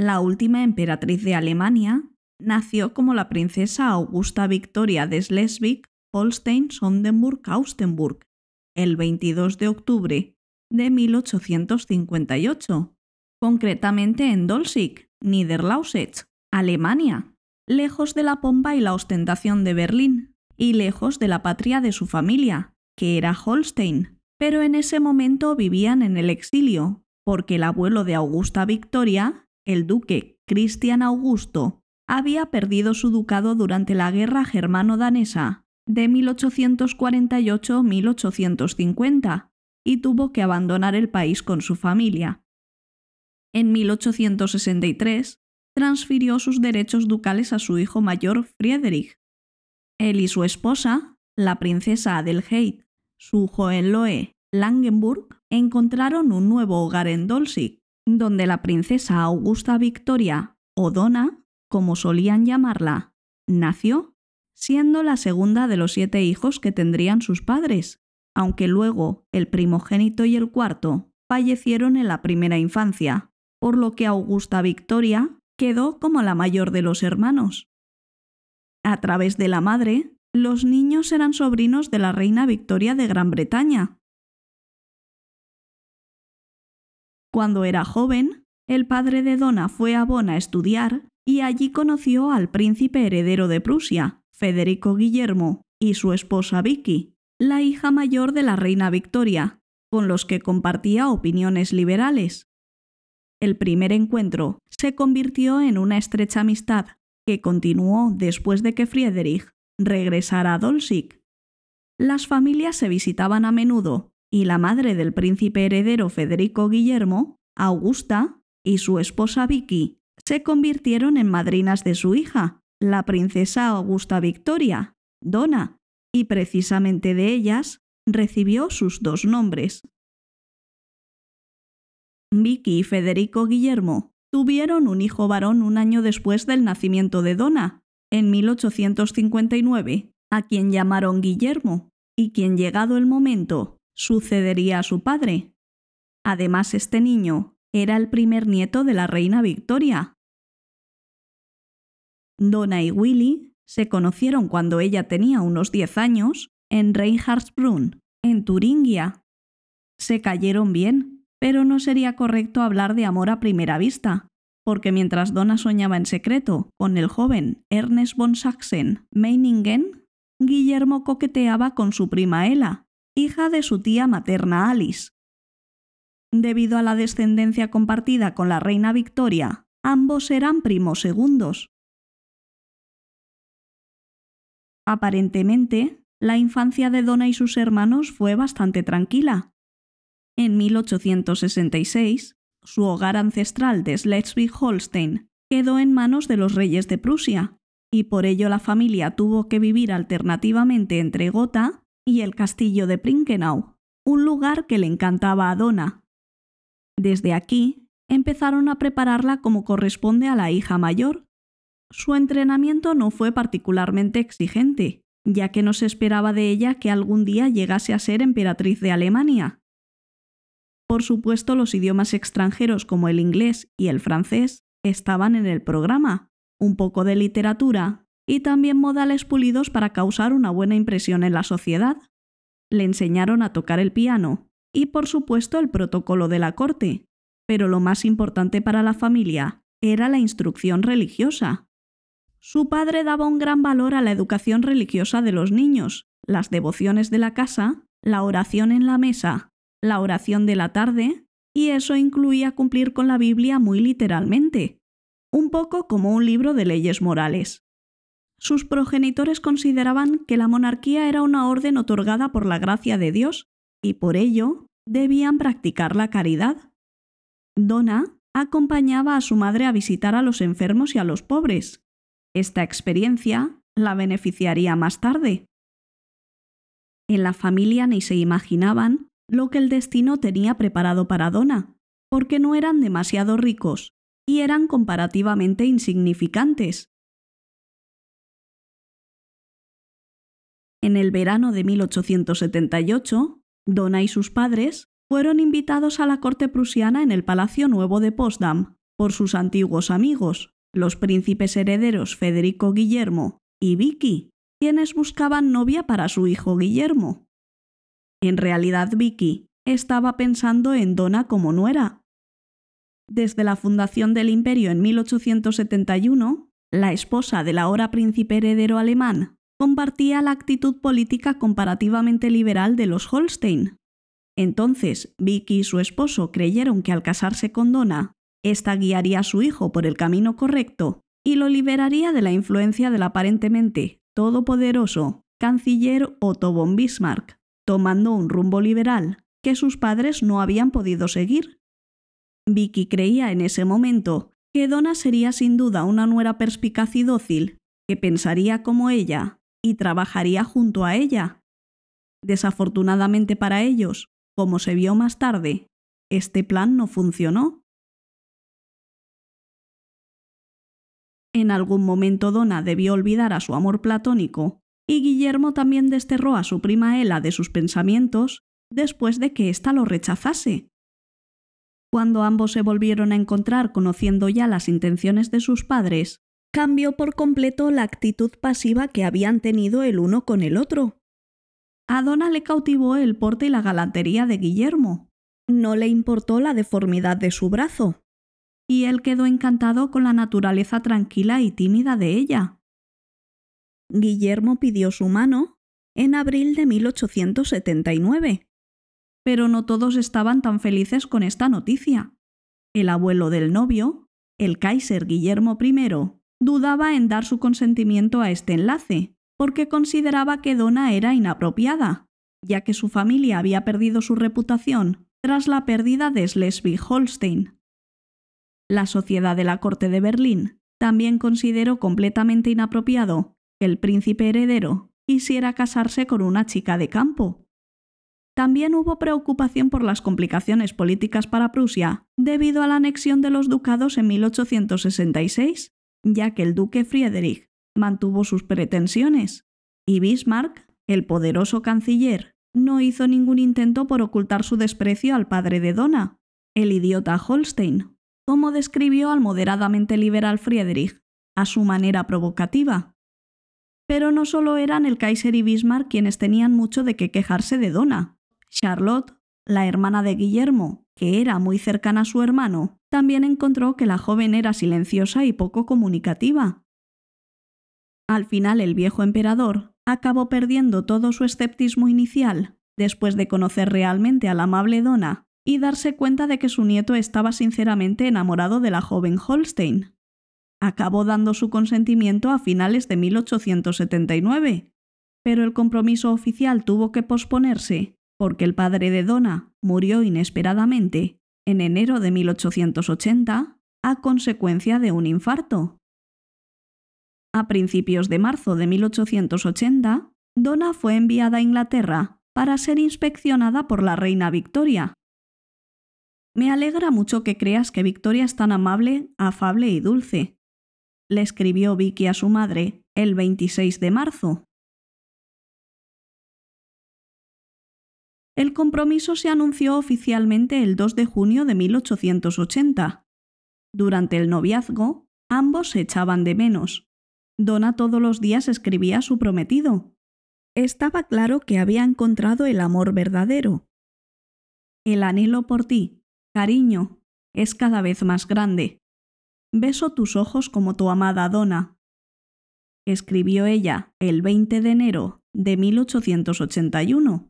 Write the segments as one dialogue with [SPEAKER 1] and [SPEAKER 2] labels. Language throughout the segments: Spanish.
[SPEAKER 1] la última emperatriz de Alemania, nació como la princesa Augusta Victoria de Schleswig, Holstein, Sondenburg, austenburg el 22 de octubre de 1858, concretamente en Dolzig, Niederlausitz, Alemania, lejos de la pompa y la ostentación de Berlín, y lejos de la patria de su familia, que era Holstein, pero en ese momento vivían en el exilio, porque el abuelo de Augusta Victoria el duque Cristian Augusto había perdido su ducado durante la guerra germano-danesa de 1848-1850 y tuvo que abandonar el país con su familia. En 1863 transfirió sus derechos ducales a su hijo mayor Friedrich. Él y su esposa, la princesa Adelheid, su Hohenlohe Langenburg, encontraron un nuevo hogar en Dolzig donde la princesa Augusta Victoria, o Donna, como solían llamarla, nació, siendo la segunda de los siete hijos que tendrían sus padres, aunque luego el primogénito y el cuarto fallecieron en la primera infancia, por lo que Augusta Victoria quedó como la mayor de los hermanos. A través de la madre, los niños eran sobrinos de la reina Victoria de Gran Bretaña, Cuando era joven, el padre de Donna fue a Bonn a estudiar y allí conoció al príncipe heredero de Prusia, Federico Guillermo, y su esposa Vicky, la hija mayor de la reina Victoria, con los que compartía opiniones liberales. El primer encuentro se convirtió en una estrecha amistad que continuó después de que Friedrich regresara a Dolzig. Las familias se visitaban a menudo y la madre del príncipe heredero Federico Guillermo, Augusta, y su esposa Vicky se convirtieron en madrinas de su hija, la princesa Augusta Victoria, Dona, y precisamente de ellas recibió sus dos nombres. Vicky y Federico Guillermo tuvieron un hijo varón un año después del nacimiento de Dona, en 1859, a quien llamaron Guillermo, y quien llegado el momento sucedería a su padre. Además, este niño era el primer nieto de la reina Victoria. Donna y Willy se conocieron cuando ella tenía unos 10 años en Reinhardsbrunn, en Turingia. Se cayeron bien, pero no sería correcto hablar de amor a primera vista, porque mientras Donna soñaba en secreto con el joven Ernest von Sachsen Meiningen, Guillermo coqueteaba con su prima Ela, hija de su tía materna Alice. Debido a la descendencia compartida con la reina Victoria, ambos eran primos segundos. Aparentemente, la infancia de Donna y sus hermanos fue bastante tranquila. En 1866, su hogar ancestral de Schleswig-Holstein quedó en manos de los reyes de Prusia, y por ello la familia tuvo que vivir alternativamente entre Gotha y el castillo de Prinkenau, un lugar que le encantaba a Donna. Desde aquí empezaron a prepararla como corresponde a la hija mayor. Su entrenamiento no fue particularmente exigente, ya que no se esperaba de ella que algún día llegase a ser emperatriz de Alemania. Por supuesto, los idiomas extranjeros como el inglés y el francés estaban en el programa, un poco de literatura, y también modales pulidos para causar una buena impresión en la sociedad. Le enseñaron a tocar el piano y por supuesto el protocolo de la corte, pero lo más importante para la familia era la instrucción religiosa. Su padre daba un gran valor a la educación religiosa de los niños, las devociones de la casa, la oración en la mesa, la oración de la tarde, y eso incluía cumplir con la Biblia muy literalmente, un poco como un libro de leyes morales sus progenitores consideraban que la monarquía era una orden otorgada por la gracia de Dios y por ello debían practicar la caridad. Dona acompañaba a su madre a visitar a los enfermos y a los pobres. Esta experiencia la beneficiaría más tarde. En la familia ni se imaginaban lo que el destino tenía preparado para Dona, porque no eran demasiado ricos y eran comparativamente insignificantes. En el verano de 1878, Donna y sus padres fueron invitados a la corte prusiana en el Palacio Nuevo de Potsdam por sus antiguos amigos, los príncipes herederos Federico Guillermo y Vicky, quienes buscaban novia para su hijo Guillermo. En realidad Vicky estaba pensando en Donna como nuera. Desde la fundación del imperio en 1871, la esposa del ahora príncipe heredero alemán, compartía la actitud política comparativamente liberal de los Holstein. Entonces, Vicky y su esposo creyeron que al casarse con Donna, ésta guiaría a su hijo por el camino correcto y lo liberaría de la influencia del aparentemente todopoderoso canciller Otto von Bismarck, tomando un rumbo liberal que sus padres no habían podido seguir. Vicky creía en ese momento que Donna sería sin duda una nuera perspicaz y dócil, que pensaría como ella y trabajaría junto a ella. Desafortunadamente para ellos, como se vio más tarde, este plan no funcionó. En algún momento Donna debió olvidar a su amor platónico, y Guillermo también desterró a su prima Ela de sus pensamientos después de que ésta lo rechazase. Cuando ambos se volvieron a encontrar conociendo ya las intenciones de sus padres, cambió por completo la actitud pasiva que habían tenido el uno con el otro. A Dona le cautivó el porte y la galantería de Guillermo. No le importó la deformidad de su brazo. Y él quedó encantado con la naturaleza tranquila y tímida de ella. Guillermo pidió su mano en abril de 1879. Pero no todos estaban tan felices con esta noticia. El abuelo del novio, el Kaiser Guillermo I, dudaba en dar su consentimiento a este enlace, porque consideraba que Dona era inapropiada, ya que su familia había perdido su reputación tras la pérdida de Schleswig-Holstein. La Sociedad de la Corte de Berlín también consideró completamente inapropiado que el príncipe heredero quisiera casarse con una chica de campo. También hubo preocupación por las complicaciones políticas para Prusia debido a la anexión de los ducados en 1866 ya que el duque Friedrich mantuvo sus pretensiones y Bismarck, el poderoso canciller, no hizo ningún intento por ocultar su desprecio al padre de Donna, el idiota Holstein, como describió al moderadamente liberal Friedrich, a su manera provocativa. Pero no solo eran el Kaiser y Bismarck quienes tenían mucho de qué quejarse de Donna. Charlotte, la hermana de Guillermo, que era muy cercana a su hermano, también encontró que la joven era silenciosa y poco comunicativa. Al final el viejo emperador acabó perdiendo todo su escepticismo inicial, después de conocer realmente a la amable dona y darse cuenta de que su nieto estaba sinceramente enamorado de la joven Holstein. Acabó dando su consentimiento a finales de 1879, pero el compromiso oficial tuvo que posponerse porque el padre de Donna murió inesperadamente en enero de 1880 a consecuencia de un infarto. A principios de marzo de 1880, Donna fue enviada a Inglaterra para ser inspeccionada por la reina Victoria. Me alegra mucho que creas que Victoria es tan amable, afable y dulce, le escribió Vicky a su madre el 26 de marzo. El compromiso se anunció oficialmente el 2 de junio de 1880. Durante el noviazgo, ambos se echaban de menos. Dona todos los días escribía a su prometido. Estaba claro que había encontrado el amor verdadero. El anhelo por ti, cariño, es cada vez más grande. Beso tus ojos como tu amada Dona», Escribió ella el 20 de enero de 1881.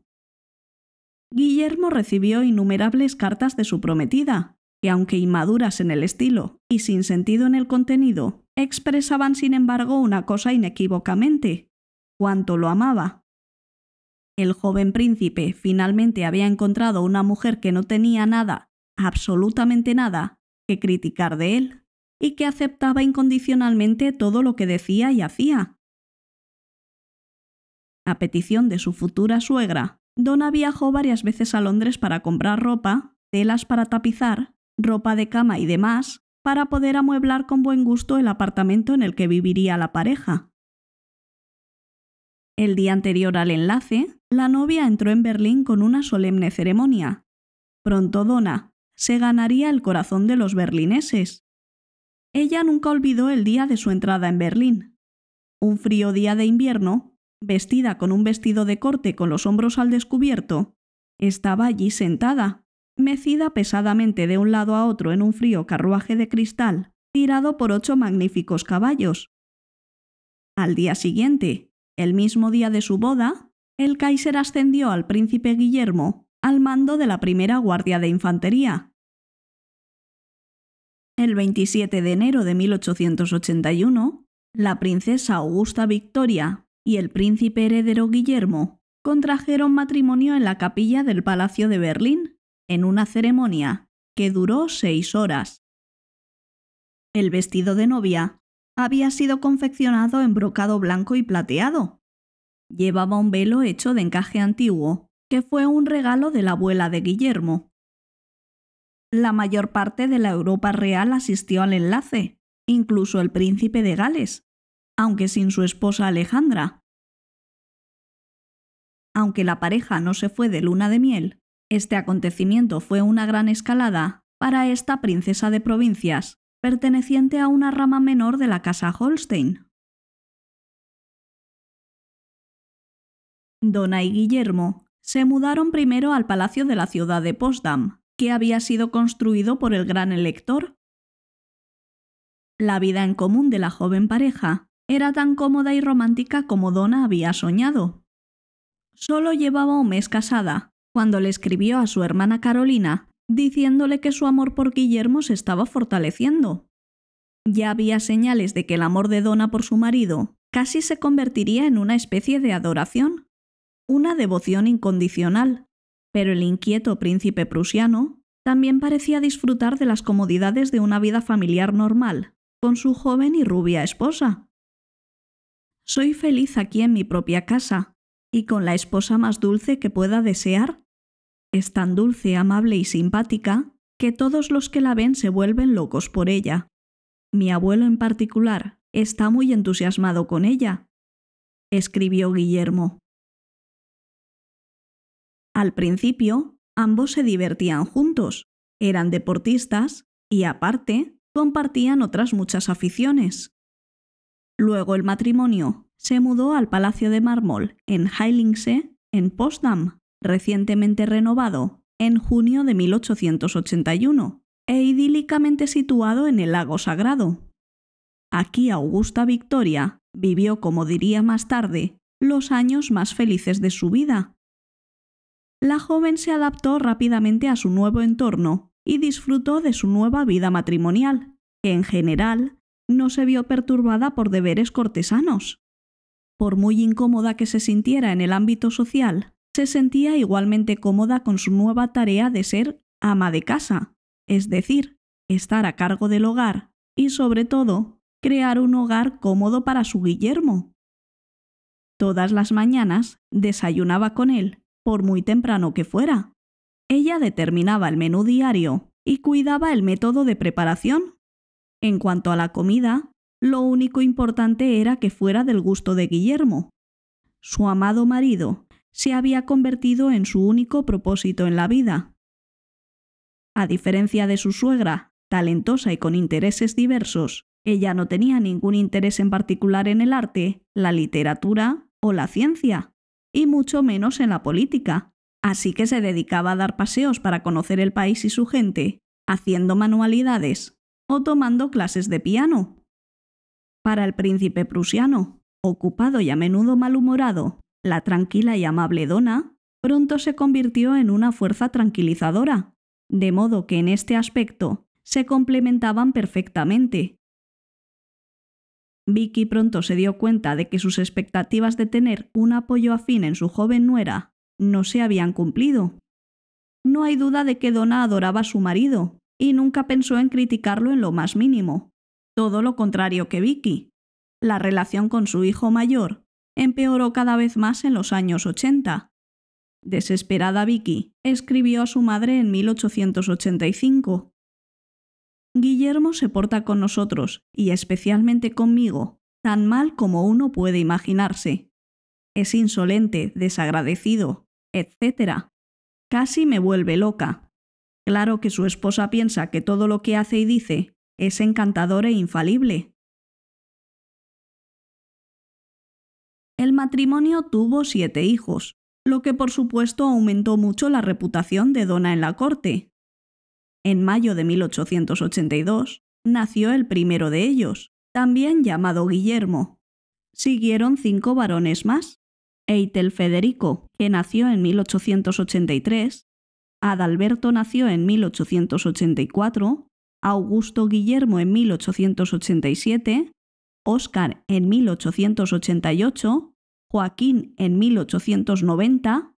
[SPEAKER 1] Guillermo recibió innumerables cartas de su prometida, que aunque inmaduras en el estilo y sin sentido en el contenido, expresaban sin embargo una cosa inequívocamente, cuánto lo amaba. El joven príncipe finalmente había encontrado una mujer que no tenía nada, absolutamente nada, que criticar de él, y que aceptaba incondicionalmente todo lo que decía y hacía. A petición de su futura suegra, Dona viajó varias veces a Londres para comprar ropa, telas para tapizar, ropa de cama y demás, para poder amueblar con buen gusto el apartamento en el que viviría la pareja. El día anterior al enlace, la novia entró en Berlín con una solemne ceremonia. Pronto Dona se ganaría el corazón de los berlineses. Ella nunca olvidó el día de su entrada en Berlín. Un frío día de invierno, vestida con un vestido de corte con los hombros al descubierto, estaba allí sentada, mecida pesadamente de un lado a otro en un frío carruaje de cristal, tirado por ocho magníficos caballos. Al día siguiente, el mismo día de su boda, el Kaiser ascendió al príncipe Guillermo al mando de la primera Guardia de Infantería. El 27 de enero de 1881, la princesa Augusta Victoria, y el príncipe heredero Guillermo contrajeron matrimonio en la capilla del Palacio de Berlín, en una ceremonia que duró seis horas. El vestido de novia había sido confeccionado en brocado blanco y plateado. Llevaba un velo hecho de encaje antiguo, que fue un regalo de la abuela de Guillermo. La mayor parte de la Europa real asistió al enlace, incluso el príncipe de Gales, aunque sin su esposa Alejandra. Aunque la pareja no se fue de luna de miel, este acontecimiento fue una gran escalada para esta princesa de provincias, perteneciente a una rama menor de la casa Holstein. Dona y Guillermo se mudaron primero al palacio de la ciudad de Potsdam, que había sido construido por el gran elector. La vida en común de la joven pareja era tan cómoda y romántica como Dona había soñado. Solo llevaba un mes casada, cuando le escribió a su hermana Carolina, diciéndole que su amor por Guillermo se estaba fortaleciendo. Ya había señales de que el amor de Dona por su marido casi se convertiría en una especie de adoración, una devoción incondicional, pero el inquieto príncipe prusiano también parecía disfrutar de las comodidades de una vida familiar normal, con su joven y rubia esposa. Soy feliz aquí en mi propia casa, y con la esposa más dulce que pueda desear. Es tan dulce, amable y simpática, que todos los que la ven se vuelven locos por ella. Mi abuelo en particular está muy entusiasmado con ella, escribió Guillermo. Al principio, ambos se divertían juntos, eran deportistas y aparte, compartían otras muchas aficiones. Luego el matrimonio se mudó al Palacio de Mármol en Heilingsee, en Potsdam, recientemente renovado en junio de 1881 e idílicamente situado en el lago sagrado. Aquí Augusta Victoria vivió, como diría más tarde, los años más felices de su vida. La joven se adaptó rápidamente a su nuevo entorno y disfrutó de su nueva vida matrimonial, que en general no se vio perturbada por deberes cortesanos. Por muy incómoda que se sintiera en el ámbito social, se sentía igualmente cómoda con su nueva tarea de ser ama de casa, es decir, estar a cargo del hogar y, sobre todo, crear un hogar cómodo para su Guillermo. Todas las mañanas desayunaba con él, por muy temprano que fuera. Ella determinaba el menú diario y cuidaba el método de preparación en cuanto a la comida, lo único importante era que fuera del gusto de Guillermo. Su amado marido se había convertido en su único propósito en la vida. A diferencia de su suegra, talentosa y con intereses diversos, ella no tenía ningún interés en particular en el arte, la literatura o la ciencia, y mucho menos en la política, así que se dedicaba a dar paseos para conocer el país y su gente, haciendo manualidades o tomando clases de piano. Para el príncipe prusiano, ocupado y a menudo malhumorado, la tranquila y amable dona pronto se convirtió en una fuerza tranquilizadora, de modo que en este aspecto se complementaban perfectamente. Vicky pronto se dio cuenta de que sus expectativas de tener un apoyo afín en su joven nuera no se habían cumplido. No hay duda de que dona adoraba a su marido, y nunca pensó en criticarlo en lo más mínimo. Todo lo contrario que Vicky. La relación con su hijo mayor empeoró cada vez más en los años 80. Desesperada Vicky escribió a su madre en 1885. Guillermo se porta con nosotros, y especialmente conmigo, tan mal como uno puede imaginarse. Es insolente, desagradecido, etc. Casi me vuelve loca. Claro que su esposa piensa que todo lo que hace y dice es encantador e infalible. El matrimonio tuvo siete hijos, lo que por supuesto aumentó mucho la reputación de Dona en la corte. En mayo de 1882 nació el primero de ellos, también llamado Guillermo. Siguieron cinco varones más. Eitel Federico, que nació en 1883, Adalberto nació en 1884, Augusto Guillermo en 1887, Óscar en 1888, Joaquín en 1890,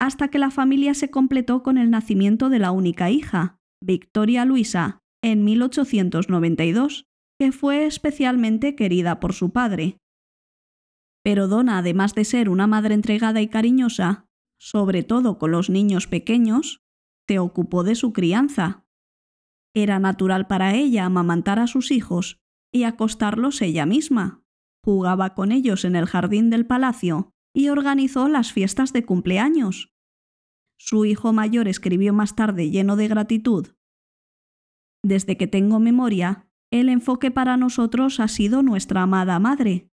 [SPEAKER 1] hasta que la familia se completó con el nacimiento de la única hija, Victoria Luisa, en 1892, que fue especialmente querida por su padre. Pero Donna, además de ser una madre entregada y cariñosa, sobre todo con los niños pequeños, te ocupó de su crianza. Era natural para ella amamantar a sus hijos y acostarlos ella misma. Jugaba con ellos en el jardín del palacio y organizó las fiestas de cumpleaños. Su hijo mayor escribió más tarde lleno de gratitud. Desde que tengo memoria, el enfoque para nosotros ha sido nuestra amada madre.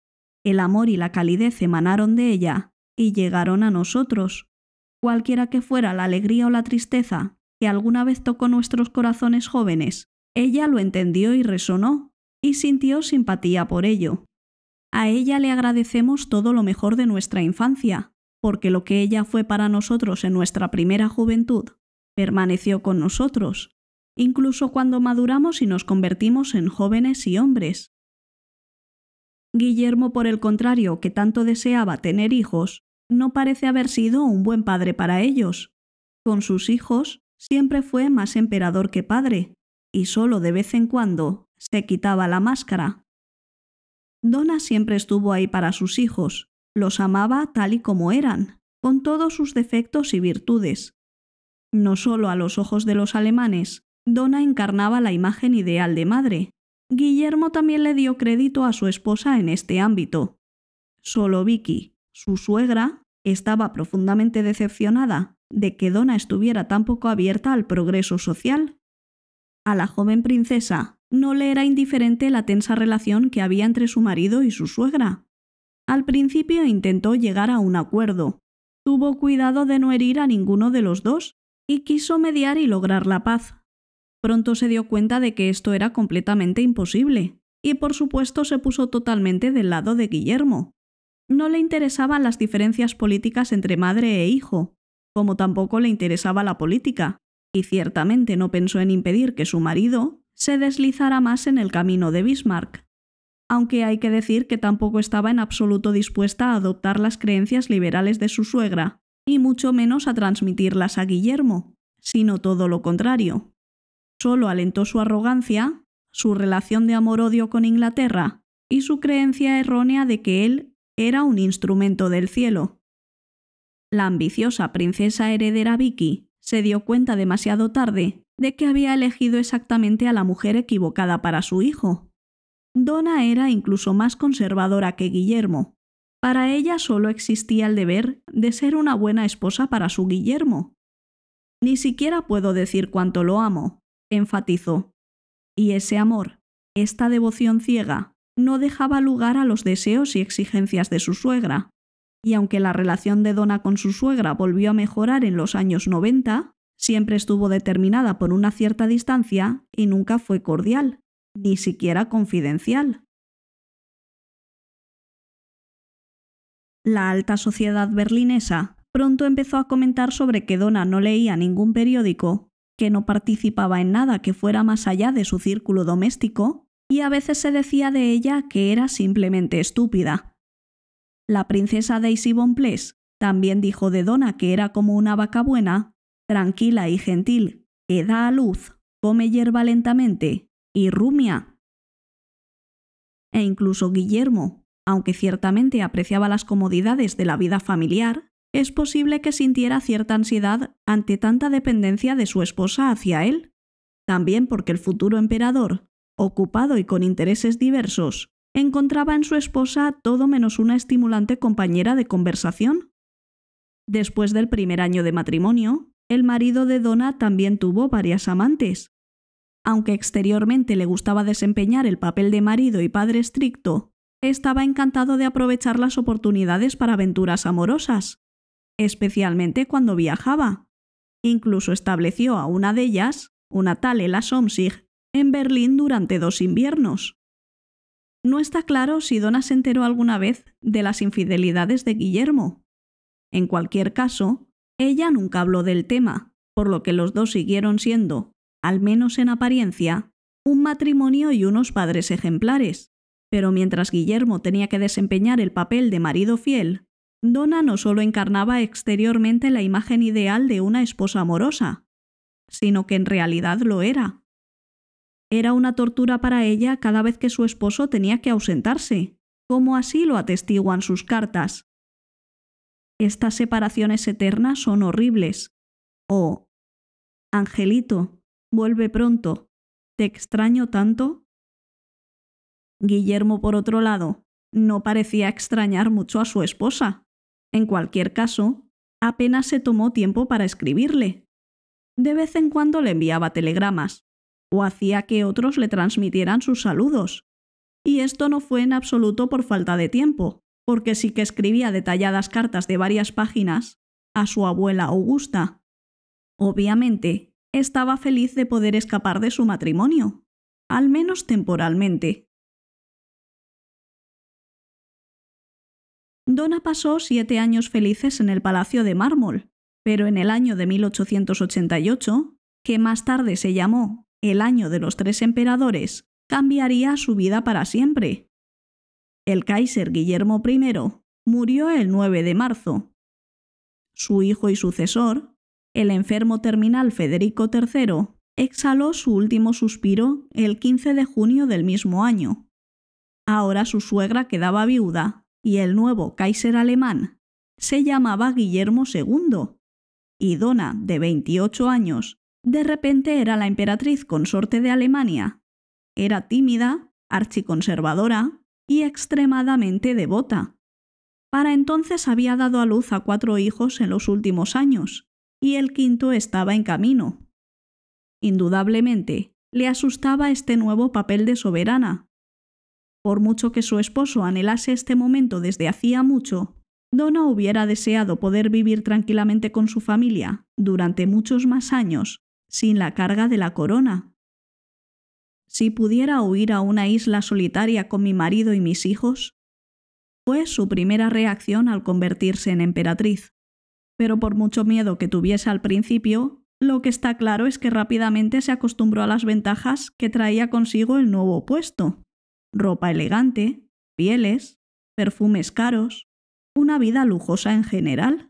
[SPEAKER 1] El amor y la calidez emanaron de ella y llegaron a nosotros cualquiera que fuera la alegría o la tristeza que alguna vez tocó nuestros corazones jóvenes, ella lo entendió y resonó, y sintió simpatía por ello. A ella le agradecemos todo lo mejor de nuestra infancia, porque lo que ella fue para nosotros en nuestra primera juventud, permaneció con nosotros, incluso cuando maduramos y nos convertimos en jóvenes y hombres. Guillermo, por el contrario, que tanto deseaba tener hijos, no parece haber sido un buen padre para ellos. Con sus hijos siempre fue más emperador que padre, y solo de vez en cuando se quitaba la máscara. Dona siempre estuvo ahí para sus hijos, los amaba tal y como eran, con todos sus defectos y virtudes. No solo a los ojos de los alemanes, Dona encarnaba la imagen ideal de madre. Guillermo también le dio crédito a su esposa en este ámbito. Solo Vicky, su suegra, estaba profundamente decepcionada de que Dona estuviera tan poco abierta al progreso social. A la joven princesa no le era indiferente la tensa relación que había entre su marido y su suegra. Al principio intentó llegar a un acuerdo, tuvo cuidado de no herir a ninguno de los dos y quiso mediar y lograr la paz. Pronto se dio cuenta de que esto era completamente imposible, y por supuesto se puso totalmente del lado de Guillermo, no le interesaban las diferencias políticas entre madre e hijo, como tampoco le interesaba la política, y ciertamente no pensó en impedir que su marido se deslizara más en el camino de Bismarck, aunque hay que decir que tampoco estaba en absoluto dispuesta a adoptar las creencias liberales de su suegra, y mucho menos a transmitirlas a Guillermo, sino todo lo contrario. Solo alentó su arrogancia, su relación de amor-odio con Inglaterra y su creencia errónea de que él era un instrumento del cielo. La ambiciosa princesa heredera Vicky se dio cuenta demasiado tarde de que había elegido exactamente a la mujer equivocada para su hijo. Donna era incluso más conservadora que Guillermo. Para ella solo existía el deber de ser una buena esposa para su Guillermo. Ni siquiera puedo decir cuánto lo amo, enfatizó. Y ese amor, esta devoción ciega, no dejaba lugar a los deseos y exigencias de su suegra. Y aunque la relación de Donna con su suegra volvió a mejorar en los años 90, siempre estuvo determinada por una cierta distancia y nunca fue cordial, ni siquiera confidencial. La alta sociedad berlinesa pronto empezó a comentar sobre que Donna no leía ningún periódico, que no participaba en nada que fuera más allá de su círculo doméstico y a veces se decía de ella que era simplemente estúpida. La princesa Daisy Bonpless también dijo de Donna que era como una vaca buena, tranquila y gentil, que da a luz, come hierba lentamente y rumia. E incluso Guillermo, aunque ciertamente apreciaba las comodidades de la vida familiar, es posible que sintiera cierta ansiedad ante tanta dependencia de su esposa hacia él. También porque el futuro emperador ocupado y con intereses diversos, encontraba en su esposa todo menos una estimulante compañera de conversación. Después del primer año de matrimonio, el marido de Donna también tuvo varias amantes. Aunque exteriormente le gustaba desempeñar el papel de marido y padre estricto, estaba encantado de aprovechar las oportunidades para aventuras amorosas, especialmente cuando viajaba. Incluso estableció a una de ellas, una tal Ella Somsig, en Berlín durante dos inviernos. No está claro si Dona se enteró alguna vez de las infidelidades de Guillermo. En cualquier caso, ella nunca habló del tema, por lo que los dos siguieron siendo, al menos en apariencia, un matrimonio y unos padres ejemplares. Pero mientras Guillermo tenía que desempeñar el papel de marido fiel, Dona no solo encarnaba exteriormente la imagen ideal de una esposa amorosa, sino que en realidad lo era. Era una tortura para ella cada vez que su esposo tenía que ausentarse, como así lo atestiguan sus cartas. Estas separaciones eternas son horribles. oh, Angelito, vuelve pronto, te extraño tanto. Guillermo, por otro lado, no parecía extrañar mucho a su esposa. En cualquier caso, apenas se tomó tiempo para escribirle. De vez en cuando le enviaba telegramas, o hacía que otros le transmitieran sus saludos. Y esto no fue en absoluto por falta de tiempo, porque sí que escribía detalladas cartas de varias páginas a su abuela Augusta. Obviamente, estaba feliz de poder escapar de su matrimonio, al menos temporalmente. Donna pasó siete años felices en el Palacio de Mármol, pero en el año de 1888, que más tarde se llamó el año de los tres emperadores cambiaría su vida para siempre. El Kaiser Guillermo I murió el 9 de marzo. Su hijo y sucesor, el enfermo terminal Federico III, exhaló su último suspiro el 15 de junio del mismo año. Ahora su suegra quedaba viuda y el nuevo Kaiser alemán se llamaba Guillermo II y dona de 28 años, de repente era la emperatriz consorte de Alemania. Era tímida, archiconservadora y extremadamente devota. Para entonces había dado a luz a cuatro hijos en los últimos años, y el quinto estaba en camino. Indudablemente, le asustaba este nuevo papel de soberana. Por mucho que su esposo anhelase este momento desde hacía mucho, Donna hubiera deseado poder vivir tranquilamente con su familia durante muchos más años sin la carga de la corona. Si pudiera huir a una isla solitaria con mi marido y mis hijos, fue su primera reacción al convertirse en emperatriz. Pero por mucho miedo que tuviese al principio, lo que está claro es que rápidamente se acostumbró a las ventajas que traía consigo el nuevo puesto. Ropa elegante, pieles, perfumes caros, una vida lujosa en general.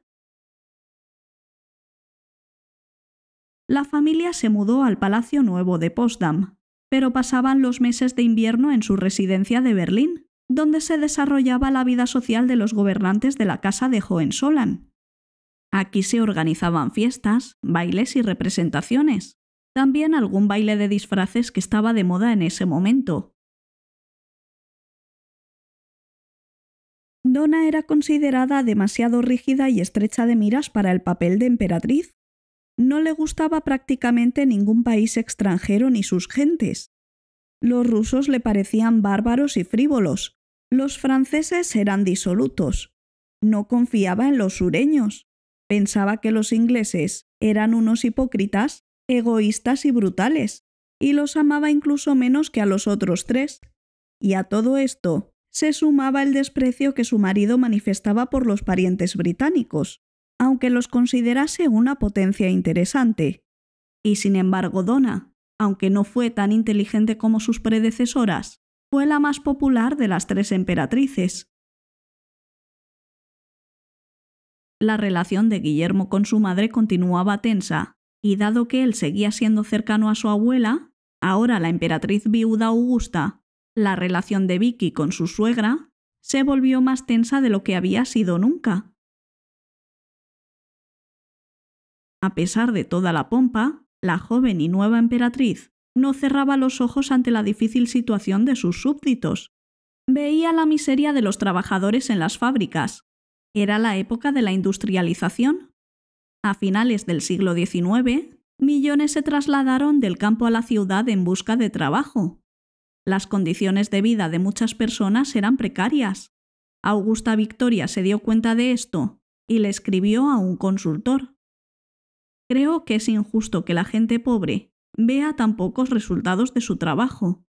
[SPEAKER 1] la familia se mudó al Palacio Nuevo de Potsdam, pero pasaban los meses de invierno en su residencia de Berlín, donde se desarrollaba la vida social de los gobernantes de la casa de Hohenzollern. Aquí se organizaban fiestas, bailes y representaciones, también algún baile de disfraces que estaba de moda en ese momento. Donna era considerada demasiado rígida y estrecha de miras para el papel de emperatriz, no le gustaba prácticamente ningún país extranjero ni sus gentes. Los rusos le parecían bárbaros y frívolos, los franceses eran disolutos. No confiaba en los sureños. Pensaba que los ingleses eran unos hipócritas, egoístas y brutales, y los amaba incluso menos que a los otros tres. Y a todo esto se sumaba el desprecio que su marido manifestaba por los parientes británicos, aunque los considerase una potencia interesante. Y sin embargo, Donna, aunque no fue tan inteligente como sus predecesoras, fue la más popular de las tres emperatrices. La relación de Guillermo con su madre continuaba tensa, y dado que él seguía siendo cercano a su abuela, ahora la emperatriz viuda Augusta, la relación de Vicky con su suegra se volvió más tensa de lo que había sido nunca. A pesar de toda la pompa, la joven y nueva emperatriz no cerraba los ojos ante la difícil situación de sus súbditos. Veía la miseria de los trabajadores en las fábricas. Era la época de la industrialización. A finales del siglo XIX, millones se trasladaron del campo a la ciudad en busca de trabajo. Las condiciones de vida de muchas personas eran precarias. Augusta Victoria se dio cuenta de esto y le escribió a un consultor. Creo que es injusto que la gente pobre vea tan pocos resultados de su trabajo.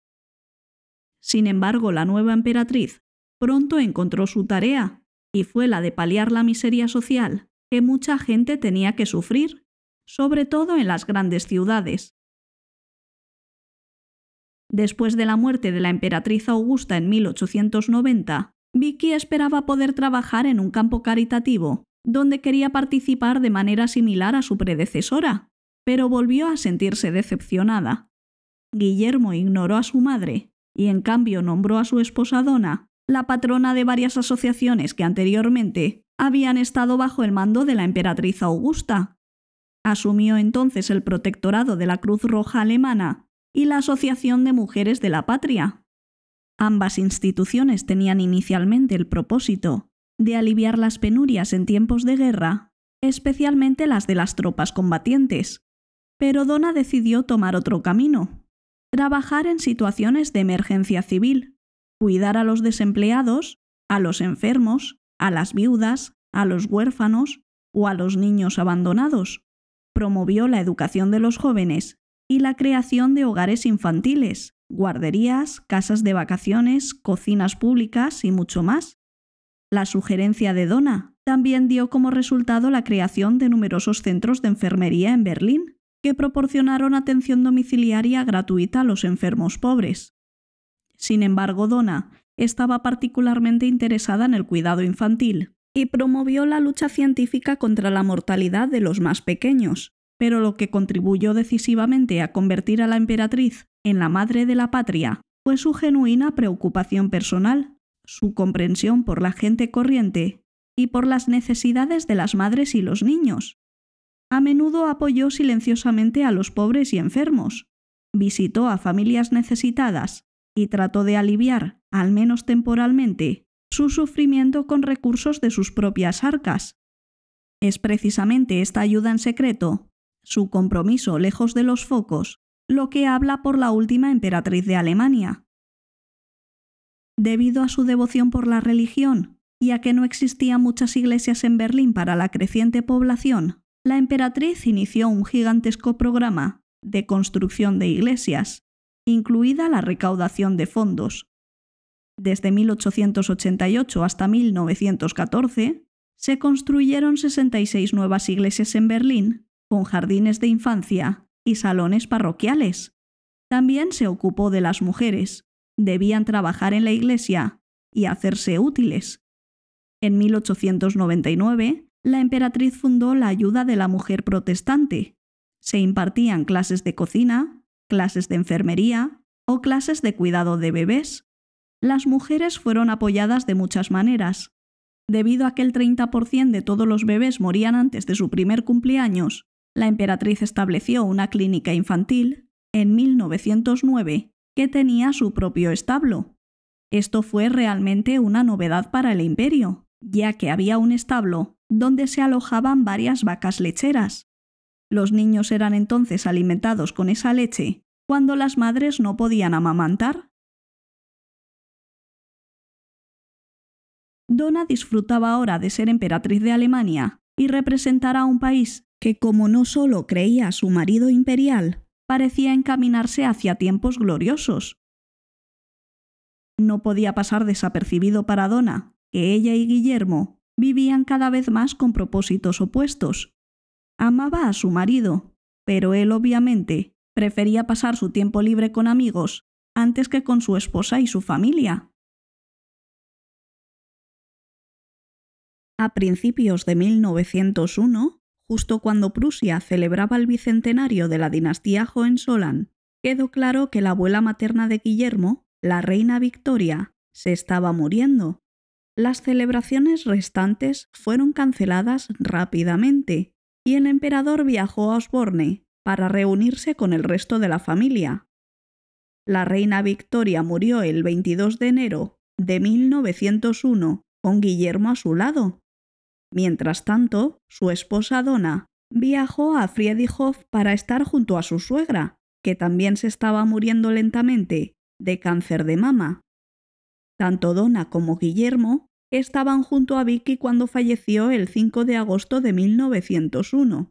[SPEAKER 1] Sin embargo, la nueva emperatriz pronto encontró su tarea, y fue la de paliar la miseria social que mucha gente tenía que sufrir, sobre todo en las grandes ciudades. Después de la muerte de la emperatriz Augusta en 1890, Vicky esperaba poder trabajar en un campo caritativo donde quería participar de manera similar a su predecesora, pero volvió a sentirse decepcionada. Guillermo ignoró a su madre y en cambio nombró a su esposa Dona, la patrona de varias asociaciones que anteriormente habían estado bajo el mando de la emperatriz Augusta. Asumió entonces el protectorado de la Cruz Roja Alemana y la Asociación de Mujeres de la Patria. Ambas instituciones tenían inicialmente el propósito de aliviar las penurias en tiempos de guerra, especialmente las de las tropas combatientes. Pero Donna decidió tomar otro camino, trabajar en situaciones de emergencia civil, cuidar a los desempleados, a los enfermos, a las viudas, a los huérfanos o a los niños abandonados. Promovió la educación de los jóvenes y la creación de hogares infantiles, guarderías, casas de vacaciones, cocinas públicas y mucho más. La sugerencia de Donna también dio como resultado la creación de numerosos centros de enfermería en Berlín, que proporcionaron atención domiciliaria gratuita a los enfermos pobres. Sin embargo, Donna estaba particularmente interesada en el cuidado infantil y promovió la lucha científica contra la mortalidad de los más pequeños, pero lo que contribuyó decisivamente a convertir a la emperatriz en la madre de la patria fue su genuina preocupación personal su comprensión por la gente corriente y por las necesidades de las madres y los niños. A menudo apoyó silenciosamente a los pobres y enfermos, visitó a familias necesitadas y trató de aliviar, al menos temporalmente, su sufrimiento con recursos de sus propias arcas. Es precisamente esta ayuda en secreto, su compromiso lejos de los focos, lo que habla por la última emperatriz de Alemania, debido a su devoción por la religión y a que no existían muchas iglesias en Berlín para la creciente población, la emperatriz inició un gigantesco programa de construcción de iglesias, incluida la recaudación de fondos. Desde 1888 hasta 1914, se construyeron 66 nuevas iglesias en Berlín, con jardines de infancia y salones parroquiales. También se ocupó de las mujeres, debían trabajar en la Iglesia y hacerse útiles. En 1899, la emperatriz fundó la Ayuda de la Mujer Protestante. Se impartían clases de cocina, clases de enfermería o clases de cuidado de bebés. Las mujeres fueron apoyadas de muchas maneras. Debido a que el 30% de todos los bebés morían antes de su primer cumpleaños, la emperatriz estableció una clínica infantil en 1909 que tenía su propio establo. Esto fue realmente una novedad para el imperio, ya que había un establo donde se alojaban varias vacas lecheras. Los niños eran entonces alimentados con esa leche cuando las madres no podían amamantar. Dona disfrutaba ahora de ser emperatriz de Alemania y representar a un país que, como no solo creía a su marido imperial, parecía encaminarse hacia tiempos gloriosos. No podía pasar desapercibido para Donna que ella y Guillermo vivían cada vez más con propósitos opuestos. Amaba a su marido, pero él obviamente prefería pasar su tiempo libre con amigos antes que con su esposa y su familia. A principios de 1901, justo cuando Prusia celebraba el bicentenario de la dinastía Hohenzollern, quedó claro que la abuela materna de Guillermo, la reina Victoria, se estaba muriendo. Las celebraciones restantes fueron canceladas rápidamente y el emperador viajó a Osborne para reunirse con el resto de la familia. La reina Victoria murió el 22 de enero de 1901 con Guillermo a su lado, Mientras tanto, su esposa Donna viajó a Friedrichshof para estar junto a su suegra, que también se estaba muriendo lentamente de cáncer de mama. Tanto Donna como Guillermo estaban junto a Vicky cuando falleció el 5 de agosto de 1901.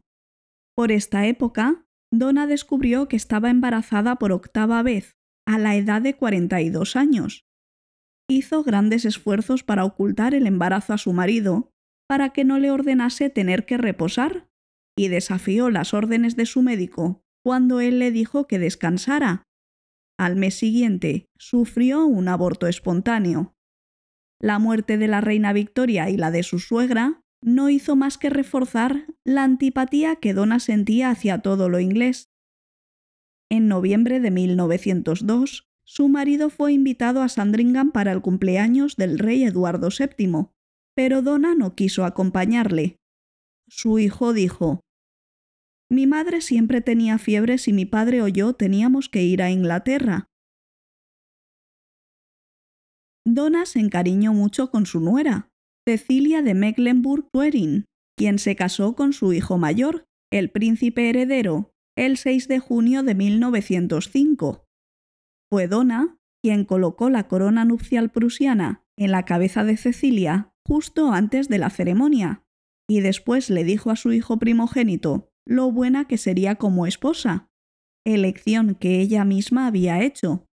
[SPEAKER 1] Por esta época, Donna descubrió que estaba embarazada por octava vez, a la edad de 42 años. Hizo grandes esfuerzos para ocultar el embarazo a su marido, para que no le ordenase tener que reposar, y desafió las órdenes de su médico cuando él le dijo que descansara. Al mes siguiente, sufrió un aborto espontáneo. La muerte de la reina Victoria y la de su suegra no hizo más que reforzar la antipatía que Donna sentía hacia todo lo inglés. En noviembre de 1902, su marido fue invitado a Sandringham para el cumpleaños del rey Eduardo VII, pero Donna no quiso acompañarle. Su hijo dijo, Mi madre siempre tenía fiebre si mi padre o yo teníamos que ir a Inglaterra. Donna se encariñó mucho con su nuera, Cecilia de Mecklenburg-Schwerin, quien se casó con su hijo mayor, el príncipe heredero, el 6 de junio de 1905. Fue Donna quien colocó la corona nupcial prusiana en la cabeza de Cecilia justo antes de la ceremonia, y después le dijo a su hijo primogénito lo buena que sería como esposa, elección que ella misma había hecho.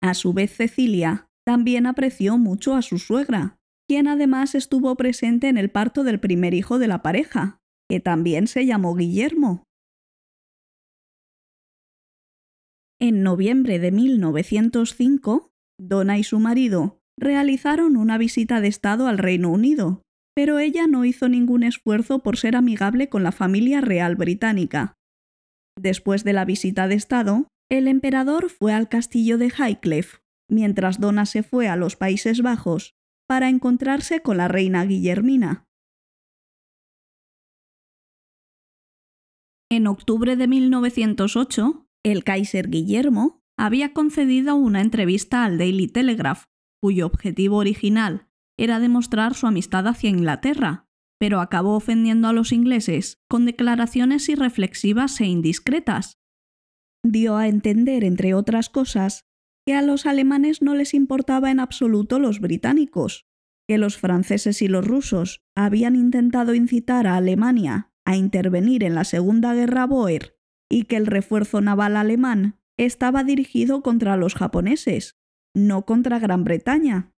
[SPEAKER 1] A su vez Cecilia también apreció mucho a su suegra, quien además estuvo presente en el parto del primer hijo de la pareja, que también se llamó Guillermo. En noviembre de 1905, Donna y su marido, realizaron una visita de Estado al Reino Unido, pero ella no hizo ningún esfuerzo por ser amigable con la familia real británica. Después de la visita de Estado, el emperador fue al castillo de Highcliffe, mientras Donna se fue a los Países Bajos para encontrarse con la reina Guillermina. En octubre de 1908, el Kaiser Guillermo había concedido una entrevista al Daily Telegraph cuyo objetivo original era demostrar su amistad hacia Inglaterra, pero acabó ofendiendo a los ingleses con declaraciones irreflexivas e indiscretas. Dio a entender, entre otras cosas, que a los alemanes no les importaba en absoluto los británicos, que los franceses y los rusos habían intentado incitar a Alemania a intervenir en la Segunda Guerra Boer y que el refuerzo naval alemán estaba dirigido contra los japoneses, no contra Gran Bretaña.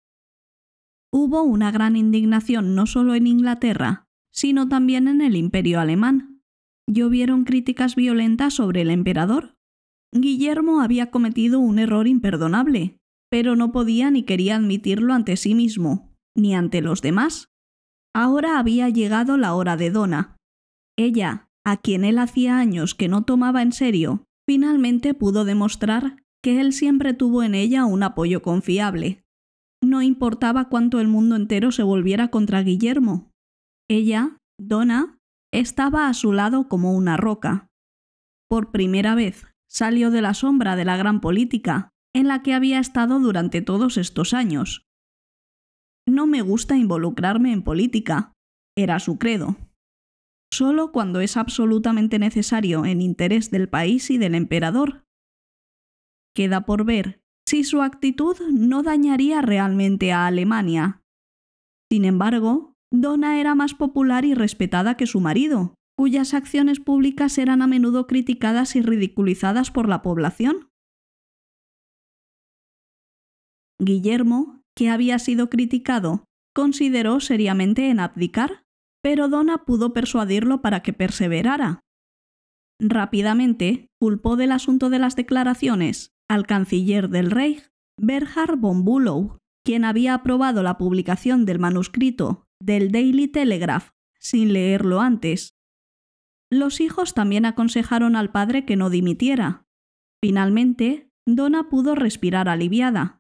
[SPEAKER 1] Hubo una gran indignación no solo en Inglaterra, sino también en el imperio alemán. Llovieron críticas violentas sobre el emperador. Guillermo había cometido un error imperdonable, pero no podía ni quería admitirlo ante sí mismo, ni ante los demás. Ahora había llegado la hora de Dona. Ella, a quien él hacía años que no tomaba en serio, finalmente pudo demostrar que él siempre tuvo en ella un apoyo confiable. No importaba cuánto el mundo entero se volviera contra Guillermo. Ella, dona, estaba a su lado como una roca. Por primera vez, salió de la sombra de la gran política, en la que había estado durante todos estos años. No me gusta involucrarme en política, era su credo. Solo cuando es absolutamente necesario en interés del país y del emperador, Queda por ver si su actitud no dañaría realmente a Alemania. Sin embargo, Dona era más popular y respetada que su marido, cuyas acciones públicas eran a menudo criticadas y ridiculizadas por la población. Guillermo, que había sido criticado, consideró seriamente en abdicar, pero Dona pudo persuadirlo para que perseverara. Rápidamente culpó del asunto de las declaraciones al canciller del Reich, Berhard von Bülow, quien había aprobado la publicación del manuscrito del Daily Telegraph sin leerlo antes. Los hijos también aconsejaron al padre que no dimitiera. Finalmente, Donna pudo respirar aliviada.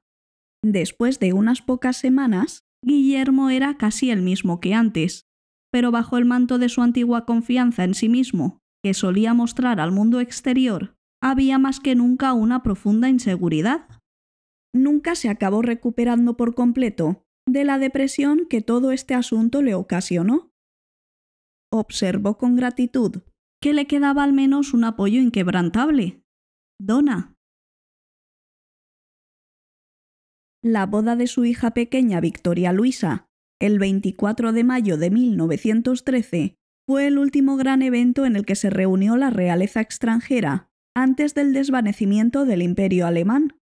[SPEAKER 1] Después de unas pocas semanas, Guillermo era casi el mismo que antes, pero bajo el manto de su antigua confianza en sí mismo, que solía mostrar al mundo exterior, había más que nunca una profunda inseguridad. Nunca se acabó recuperando por completo de la depresión que todo este asunto le ocasionó. Observó con gratitud que le quedaba al menos un apoyo inquebrantable. Dona. La boda de su hija pequeña Victoria Luisa, el 24 de mayo de 1913, fue el último gran evento en el que se reunió la realeza extranjera antes del desvanecimiento del imperio alemán.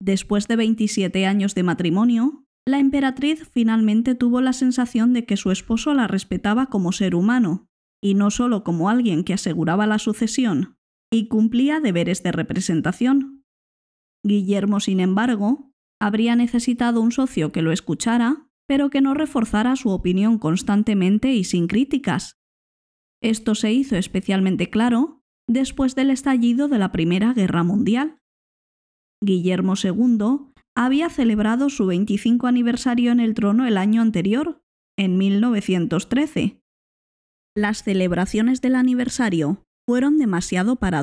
[SPEAKER 1] Después de 27 años de matrimonio, la emperatriz finalmente tuvo la sensación de que su esposo la respetaba como ser humano, y no solo como alguien que aseguraba la sucesión, y cumplía deberes de representación. Guillermo, sin embargo, habría necesitado un socio que lo escuchara, pero que no reforzara su opinión constantemente y sin críticas, esto se hizo especialmente claro después del estallido de la Primera Guerra Mundial. Guillermo II había celebrado su 25 aniversario en el trono el año anterior, en 1913. Las celebraciones del aniversario fueron demasiado para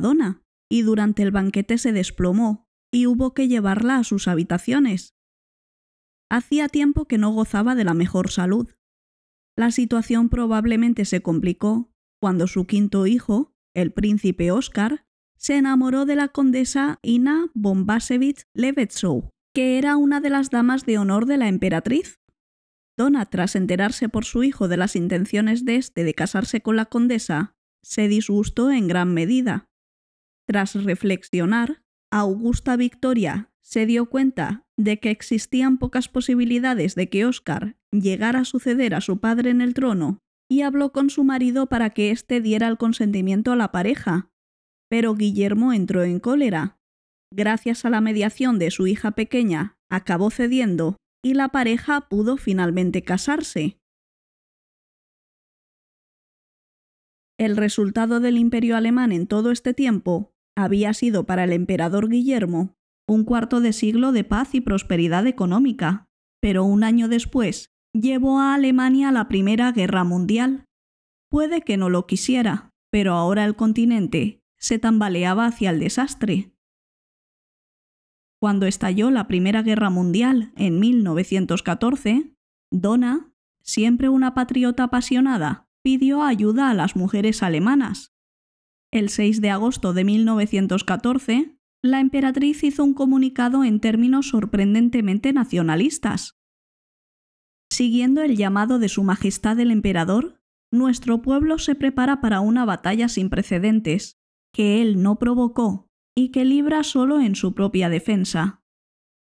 [SPEAKER 1] y durante el banquete se desplomó y hubo que llevarla a sus habitaciones. Hacía tiempo que no gozaba de la mejor salud. La situación probablemente se complicó cuando su quinto hijo, el príncipe Oscar, se enamoró de la condesa Ina Bombasevich levetzow que era una de las damas de honor de la emperatriz. Donna, tras enterarse por su hijo de las intenciones de éste de casarse con la condesa, se disgustó en gran medida. Tras reflexionar, Augusta Victoria se dio cuenta de que existían pocas posibilidades de que Oscar llegara a suceder a su padre en el trono habló con su marido para que éste diera el consentimiento a la pareja. Pero Guillermo entró en cólera. Gracias a la mediación de su hija pequeña, acabó cediendo y la pareja pudo finalmente casarse. El resultado del imperio alemán en todo este tiempo había sido para el emperador Guillermo un cuarto de siglo de paz y prosperidad económica, pero un año después llevó a Alemania la Primera Guerra Mundial. Puede que no lo quisiera, pero ahora el continente se tambaleaba hacia el desastre. Cuando estalló la Primera Guerra Mundial en 1914, Donna, siempre una patriota apasionada, pidió ayuda a las mujeres alemanas. El 6 de agosto de 1914, la emperatriz hizo un comunicado en términos sorprendentemente nacionalistas, Siguiendo el llamado de Su Majestad el Emperador, nuestro pueblo se prepara para una batalla sin precedentes, que él no provocó y que libra solo en su propia defensa.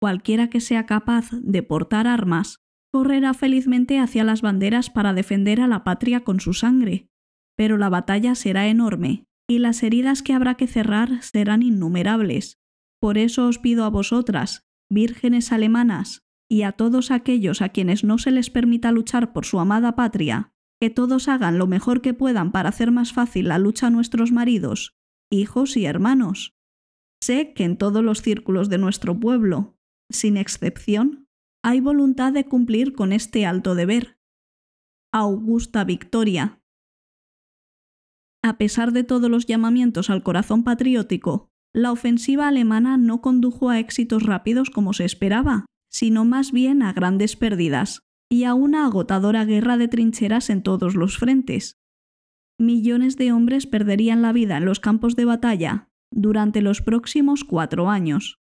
[SPEAKER 1] Cualquiera que sea capaz de portar armas correrá felizmente hacia las banderas para defender a la patria con su sangre, pero la batalla será enorme y las heridas que habrá que cerrar serán innumerables. Por eso os pido a vosotras, vírgenes alemanas, y a todos aquellos a quienes no se les permita luchar por su amada patria, que todos hagan lo mejor que puedan para hacer más fácil la lucha a nuestros maridos, hijos y hermanos. Sé que en todos los círculos de nuestro pueblo, sin excepción, hay voluntad de cumplir con este alto deber. Augusta Victoria. A pesar de todos los llamamientos al corazón patriótico, la ofensiva alemana no condujo a éxitos rápidos como se esperaba, sino más bien a grandes pérdidas y a una agotadora guerra de trincheras en todos los frentes. Millones de hombres perderían la vida en los campos de batalla durante los próximos cuatro años.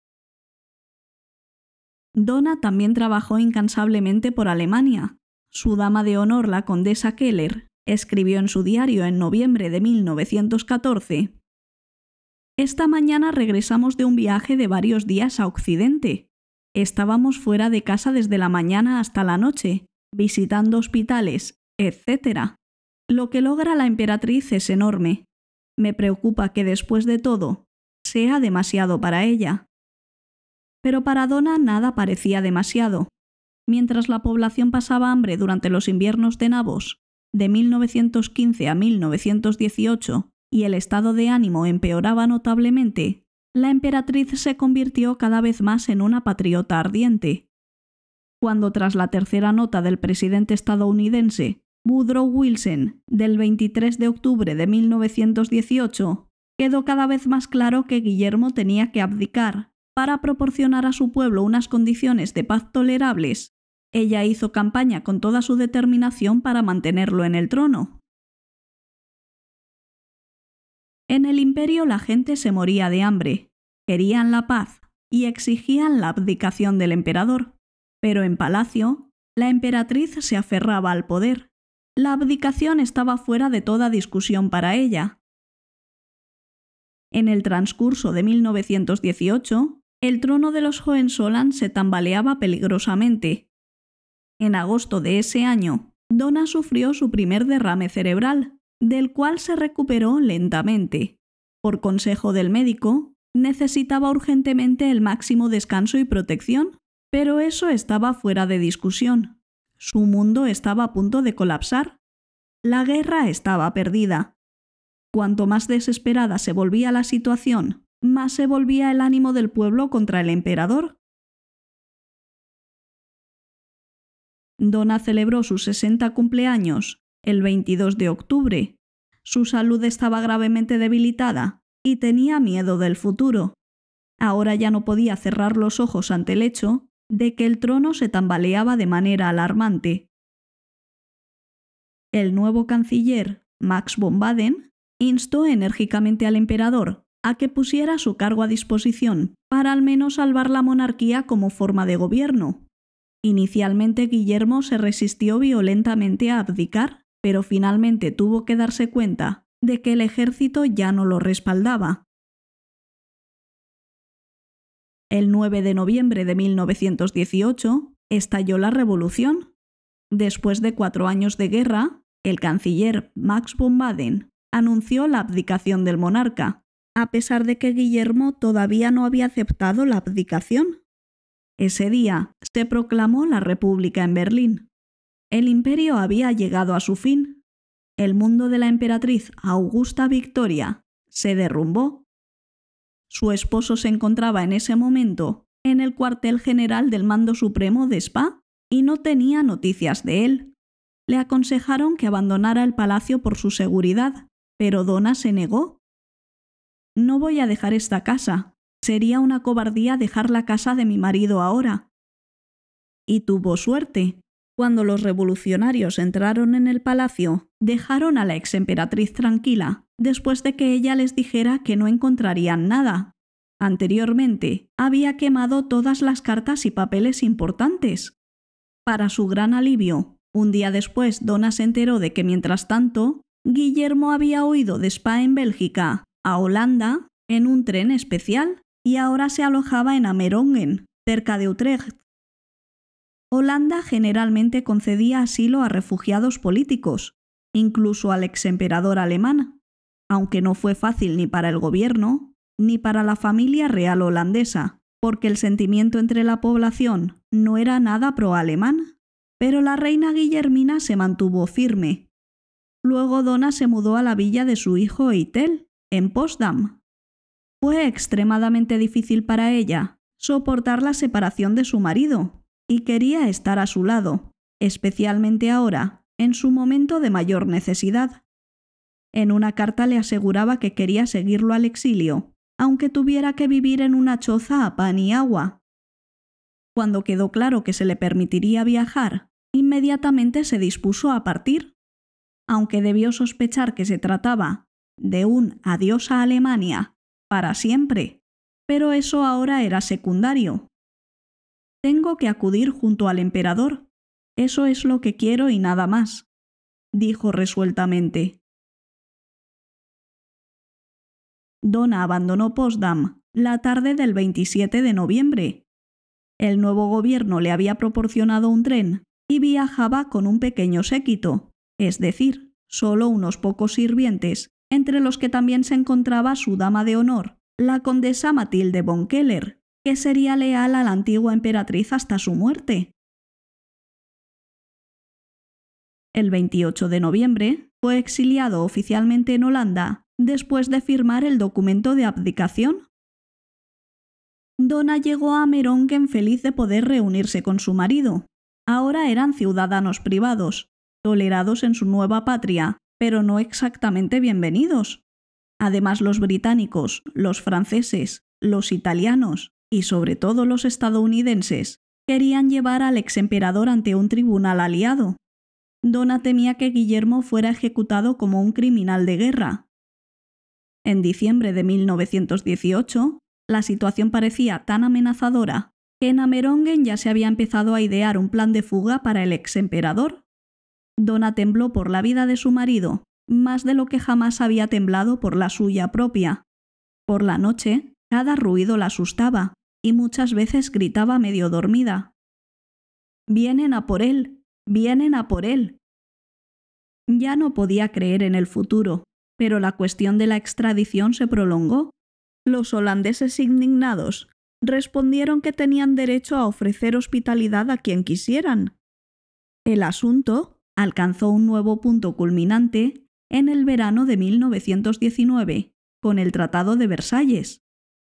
[SPEAKER 1] Donna también trabajó incansablemente por Alemania. Su dama de honor, la condesa Keller, escribió en su diario en noviembre de 1914. Esta mañana regresamos de un viaje de varios días a Occidente. Estábamos fuera de casa desde la mañana hasta la noche, visitando hospitales, etc. Lo que logra la emperatriz es enorme. Me preocupa que después de todo, sea demasiado para ella. Pero para Donna nada parecía demasiado. Mientras la población pasaba hambre durante los inviernos de Nabos, de 1915 a 1918, y el estado de ánimo empeoraba notablemente, la emperatriz se convirtió cada vez más en una patriota ardiente. Cuando tras la tercera nota del presidente estadounidense, Woodrow Wilson, del 23 de octubre de 1918, quedó cada vez más claro que Guillermo tenía que abdicar para proporcionar a su pueblo unas condiciones de paz tolerables, ella hizo campaña con toda su determinación para mantenerlo en el trono. En el imperio la gente se moría de hambre, querían la paz y exigían la abdicación del emperador, pero en palacio la emperatriz se aferraba al poder. La abdicación estaba fuera de toda discusión para ella. En el transcurso de 1918, el trono de los Hohenzollern se tambaleaba peligrosamente. En agosto de ese año, Donna sufrió su primer derrame cerebral, del cual se recuperó lentamente. Por consejo del médico, necesitaba urgentemente el máximo descanso y protección, pero eso estaba fuera de discusión. Su mundo estaba a punto de colapsar. La guerra estaba perdida. Cuanto más desesperada se volvía la situación, más se volvía el ánimo del pueblo contra el emperador. dona celebró sus 60 cumpleaños el 22 de octubre. Su salud estaba gravemente debilitada y tenía miedo del futuro. Ahora ya no podía cerrar los ojos ante el hecho de que el trono se tambaleaba de manera alarmante. El nuevo canciller, Max von Baden, instó enérgicamente al emperador a que pusiera su cargo a disposición para al menos salvar la monarquía como forma de gobierno. Inicialmente Guillermo se resistió violentamente a abdicar pero finalmente tuvo que darse cuenta de que el ejército ya no lo respaldaba. El 9 de noviembre de 1918 estalló la revolución. Después de cuatro años de guerra, el canciller Max von Baden anunció la abdicación del monarca, a pesar de que Guillermo todavía no había aceptado la abdicación. Ese día se proclamó la República en Berlín. El imperio había llegado a su fin. El mundo de la emperatriz Augusta Victoria se derrumbó. Su esposo se encontraba en ese momento en el cuartel general del mando supremo de Spa y no tenía noticias de él. Le aconsejaron que abandonara el palacio por su seguridad, pero Dona se negó. No voy a dejar esta casa. Sería una cobardía dejar la casa de mi marido ahora. Y tuvo suerte, cuando los revolucionarios entraron en el palacio, dejaron a la ex emperatriz tranquila, después de que ella les dijera que no encontrarían nada. Anteriormente, había quemado todas las cartas y papeles importantes. Para su gran alivio, un día después dona se enteró de que mientras tanto, Guillermo había huido de Spa en Bélgica a Holanda en un tren especial y ahora se alojaba en Amerongen, cerca de Utrecht. Holanda generalmente concedía asilo a refugiados políticos, incluso al exemperador alemán, aunque no fue fácil ni para el gobierno ni para la familia real holandesa, porque el sentimiento entre la población no era nada pro-alemán. Pero la reina Guillermina se mantuvo firme. Luego Donna se mudó a la villa de su hijo Eitel, en Potsdam. Fue extremadamente difícil para ella soportar la separación de su marido, quería estar a su lado, especialmente ahora, en su momento de mayor necesidad. En una carta le aseguraba que quería seguirlo al exilio, aunque tuviera que vivir en una choza a pan y agua. Cuando quedó claro que se le permitiría viajar, inmediatamente se dispuso a partir. Aunque debió sospechar que se trataba de un adiós a Alemania para siempre, pero eso ahora era secundario, tengo que acudir junto al emperador. Eso es lo que quiero y nada más, dijo resueltamente. Donna abandonó Potsdam la tarde del 27 de noviembre. El nuevo gobierno le había proporcionado un tren y viajaba con un pequeño séquito, es decir, solo unos pocos sirvientes, entre los que también se encontraba su dama de honor, la condesa Matilde von Keller, que sería leal a la antigua emperatriz hasta su muerte. El 28 de noviembre fue exiliado oficialmente en Holanda después de firmar el documento de abdicación. Dona llegó a Merongen feliz de poder reunirse con su marido. Ahora eran ciudadanos privados, tolerados en su nueva patria, pero no exactamente bienvenidos. Además los británicos, los franceses, los italianos y sobre todo los estadounidenses, querían llevar al ex emperador ante un tribunal aliado. Dona temía que Guillermo fuera ejecutado como un criminal de guerra. En diciembre de 1918, la situación parecía tan amenazadora que en Amerongen ya se había empezado a idear un plan de fuga para el emperador. Dona tembló por la vida de su marido, más de lo que jamás había temblado por la suya propia. Por la noche, cada ruido la asustaba, y muchas veces gritaba medio dormida. Vienen a por él, vienen a por él. Ya no podía creer en el futuro, pero la cuestión de la extradición se prolongó. Los holandeses indignados respondieron que tenían derecho a ofrecer hospitalidad a quien quisieran. El asunto alcanzó un nuevo punto culminante en el verano de 1919, con el Tratado de Versalles,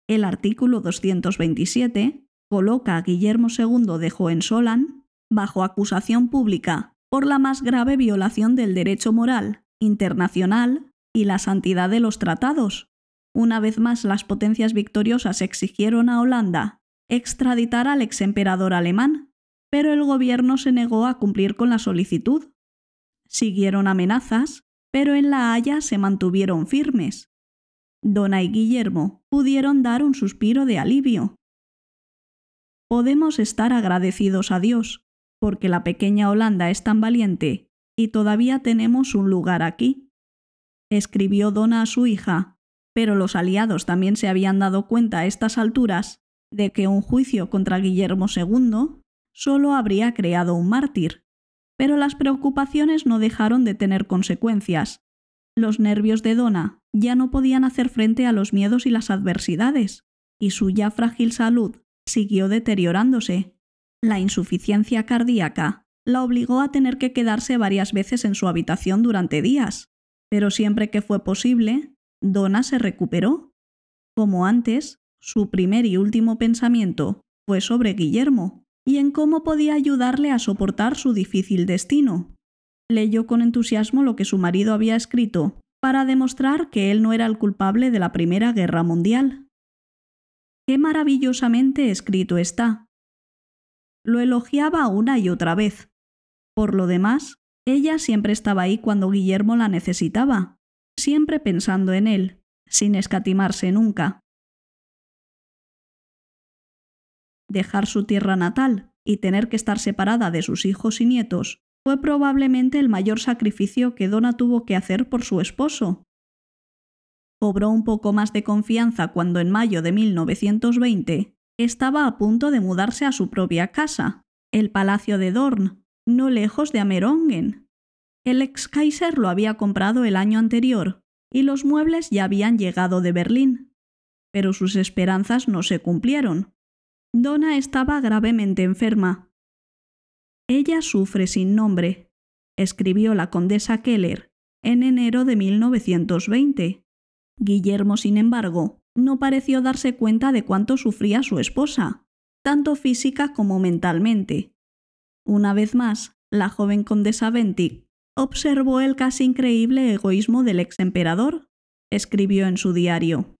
[SPEAKER 1] el artículo 227 coloca a Guillermo II de Hohenzollern bajo acusación pública por la más grave violación del derecho moral internacional y la santidad de los tratados. Una vez más las potencias victoriosas exigieron a Holanda extraditar al ex emperador alemán, pero el gobierno se negó a cumplir con la solicitud. Siguieron amenazas, pero en La Haya se mantuvieron firmes. Dona y Guillermo pudieron dar un suspiro de alivio. Podemos estar agradecidos a Dios, porque la pequeña Holanda es tan valiente y todavía tenemos un lugar aquí. Escribió Dona a su hija, pero los aliados también se habían dado cuenta a estas alturas de que un juicio contra Guillermo II solo habría creado un mártir. Pero las preocupaciones no dejaron de tener consecuencias, los nervios de Dona ya no podían hacer frente a los miedos y las adversidades, y su ya frágil salud siguió deteriorándose. La insuficiencia cardíaca la obligó a tener que quedarse varias veces en su habitación durante días, pero siempre que fue posible, Donna se recuperó. Como antes, su primer y último pensamiento fue sobre Guillermo y en cómo podía ayudarle a soportar su difícil destino leyó con entusiasmo lo que su marido había escrito, para demostrar que él no era el culpable de la Primera Guerra Mundial. Qué maravillosamente escrito está. Lo elogiaba una y otra vez. Por lo demás, ella siempre estaba ahí cuando Guillermo la necesitaba, siempre pensando en él, sin escatimarse nunca. Dejar su tierra natal y tener que estar separada de sus hijos y nietos fue probablemente el mayor sacrificio que Donna tuvo que hacer por su esposo. Cobró un poco más de confianza cuando en mayo de 1920 estaba a punto de mudarse a su propia casa, el Palacio de Dorn, no lejos de Amerongen. El ex Kaiser lo había comprado el año anterior y los muebles ya habían llegado de Berlín. Pero sus esperanzas no se cumplieron. Donna estaba gravemente enferma ella sufre sin nombre, escribió la condesa Keller en enero de 1920. Guillermo, sin embargo, no pareció darse cuenta de cuánto sufría su esposa, tanto física como mentalmente. Una vez más, la joven condesa Bentic observó el casi increíble egoísmo del ex emperador, escribió en su diario.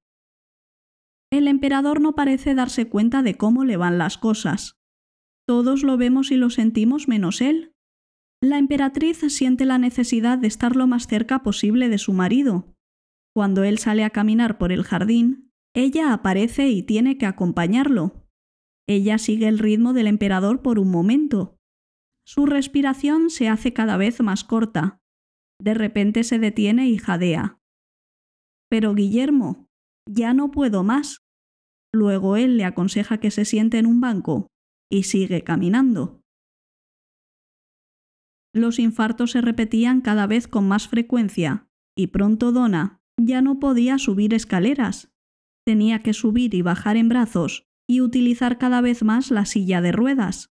[SPEAKER 1] El emperador no parece darse cuenta de cómo le van las cosas. Todos lo vemos y lo sentimos menos él. La emperatriz siente la necesidad de estar lo más cerca posible de su marido. Cuando él sale a caminar por el jardín, ella aparece y tiene que acompañarlo. Ella sigue el ritmo del emperador por un momento. Su respiración se hace cada vez más corta. De repente se detiene y jadea. Pero Guillermo, ya no puedo más. Luego él le aconseja que se siente en un banco y sigue caminando. Los infartos se repetían cada vez con más frecuencia, y pronto Donna ya no podía subir escaleras. Tenía que subir y bajar en brazos y utilizar cada vez más la silla de ruedas.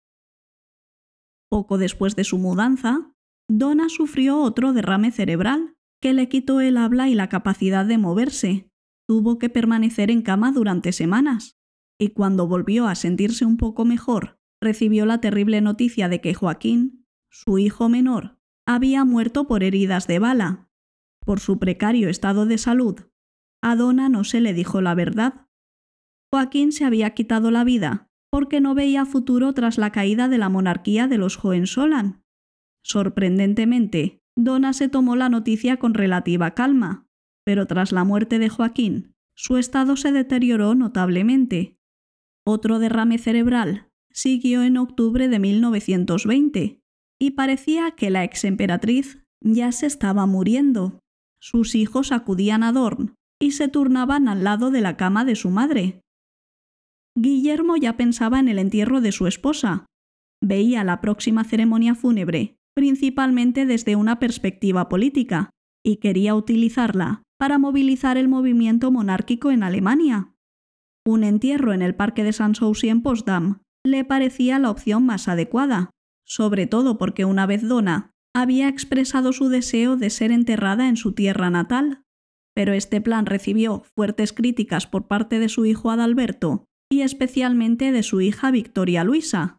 [SPEAKER 1] Poco después de su mudanza, Donna sufrió otro derrame cerebral que le quitó el habla y la capacidad de moverse. Tuvo que permanecer en cama durante semanas y cuando volvió a sentirse un poco mejor, recibió la terrible noticia de que Joaquín, su hijo menor, había muerto por heridas de bala. Por su precario estado de salud, a Dona no se le dijo la verdad. Joaquín se había quitado la vida porque no veía futuro tras la caída de la monarquía de los Hohenzollern. Sorprendentemente, Dona se tomó la noticia con relativa calma, pero tras la muerte de Joaquín, su estado se deterioró notablemente otro derrame cerebral siguió en octubre de 1920 y parecía que la ex emperatriz ya se estaba muriendo. Sus hijos acudían a Dorn y se turnaban al lado de la cama de su madre. Guillermo ya pensaba en el entierro de su esposa. Veía la próxima ceremonia fúnebre principalmente desde una perspectiva política y quería utilizarla para movilizar el movimiento monárquico en Alemania. Un entierro en el Parque de Sanssouci en Potsdam le parecía la opción más adecuada, sobre todo porque una vez Dona había expresado su deseo de ser enterrada en su tierra natal. Pero este plan recibió fuertes críticas por parte de su hijo Adalberto y especialmente de su hija Victoria Luisa.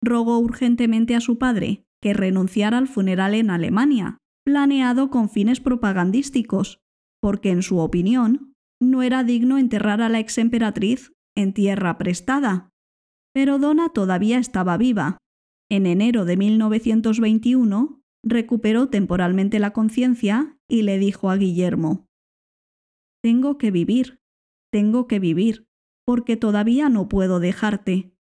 [SPEAKER 1] Rogó urgentemente a su padre que renunciara al funeral en Alemania, planeado con fines propagandísticos, porque en su opinión no era digno enterrar a la ex emperatriz en tierra prestada. Pero Dona todavía estaba viva. En enero de 1921 recuperó temporalmente la conciencia y le dijo a Guillermo, Tengo que vivir, tengo que vivir, porque todavía no puedo dejarte.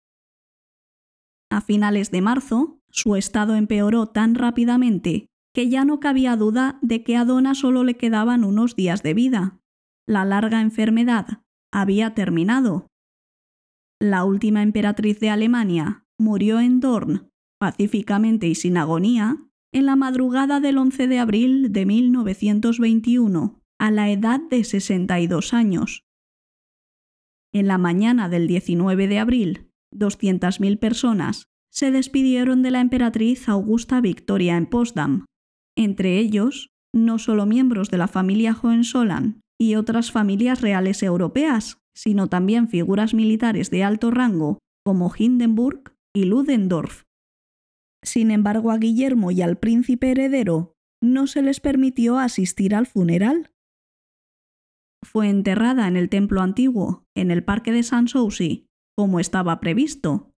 [SPEAKER 1] A finales de marzo, su estado empeoró tan rápidamente que ya no cabía duda de que a Dona solo le quedaban unos días de vida. La larga enfermedad había terminado. La última emperatriz de Alemania murió en Dorn, pacíficamente y sin agonía, en la madrugada del 11 de abril de 1921, a la edad de 62 años. En la mañana del 19 de abril, 200.000 personas se despidieron de la emperatriz Augusta Victoria en Potsdam, entre ellos no solo miembros de la familia Hohenzollern, y otras familias reales europeas, sino también figuras militares de alto rango como Hindenburg y Ludendorff. Sin embargo, a Guillermo y al príncipe heredero no se les permitió asistir al funeral. Fue enterrada en el templo antiguo, en el parque de Sanssouci, como estaba previsto,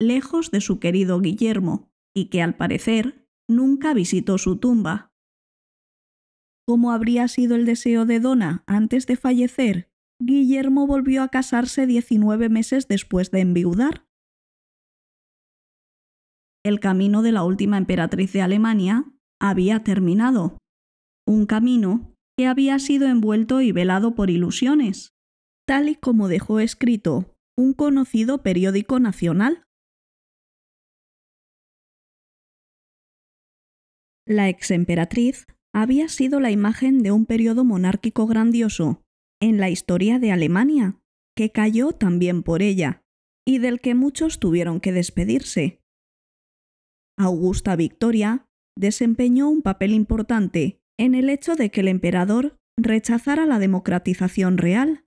[SPEAKER 1] lejos de su querido Guillermo, y que al parecer nunca visitó su tumba. ¿Cómo habría sido el deseo de Dona antes de fallecer? Guillermo volvió a casarse 19 meses después de enviudar. El camino de la última emperatriz de Alemania había terminado. Un camino que había sido envuelto y velado por ilusiones, tal y como dejó escrito un conocido periódico nacional. La ex emperatriz había sido la imagen de un periodo monárquico grandioso en la historia de Alemania, que cayó también por ella, y del que muchos tuvieron que despedirse. Augusta Victoria desempeñó un papel importante en el hecho de que el emperador rechazara la democratización real,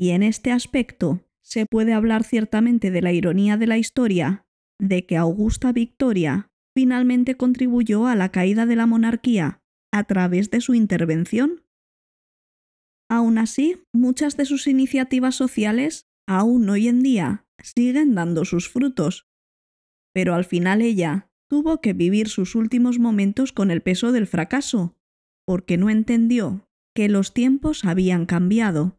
[SPEAKER 1] y en este aspecto se puede hablar ciertamente de la ironía de la historia, de que Augusta Victoria finalmente contribuyó a la caída de la monarquía a través de su intervención. Aún así, muchas de sus iniciativas sociales aún hoy en día siguen dando sus frutos. Pero al final ella tuvo que vivir sus últimos momentos con el peso del fracaso, porque no entendió que los tiempos habían cambiado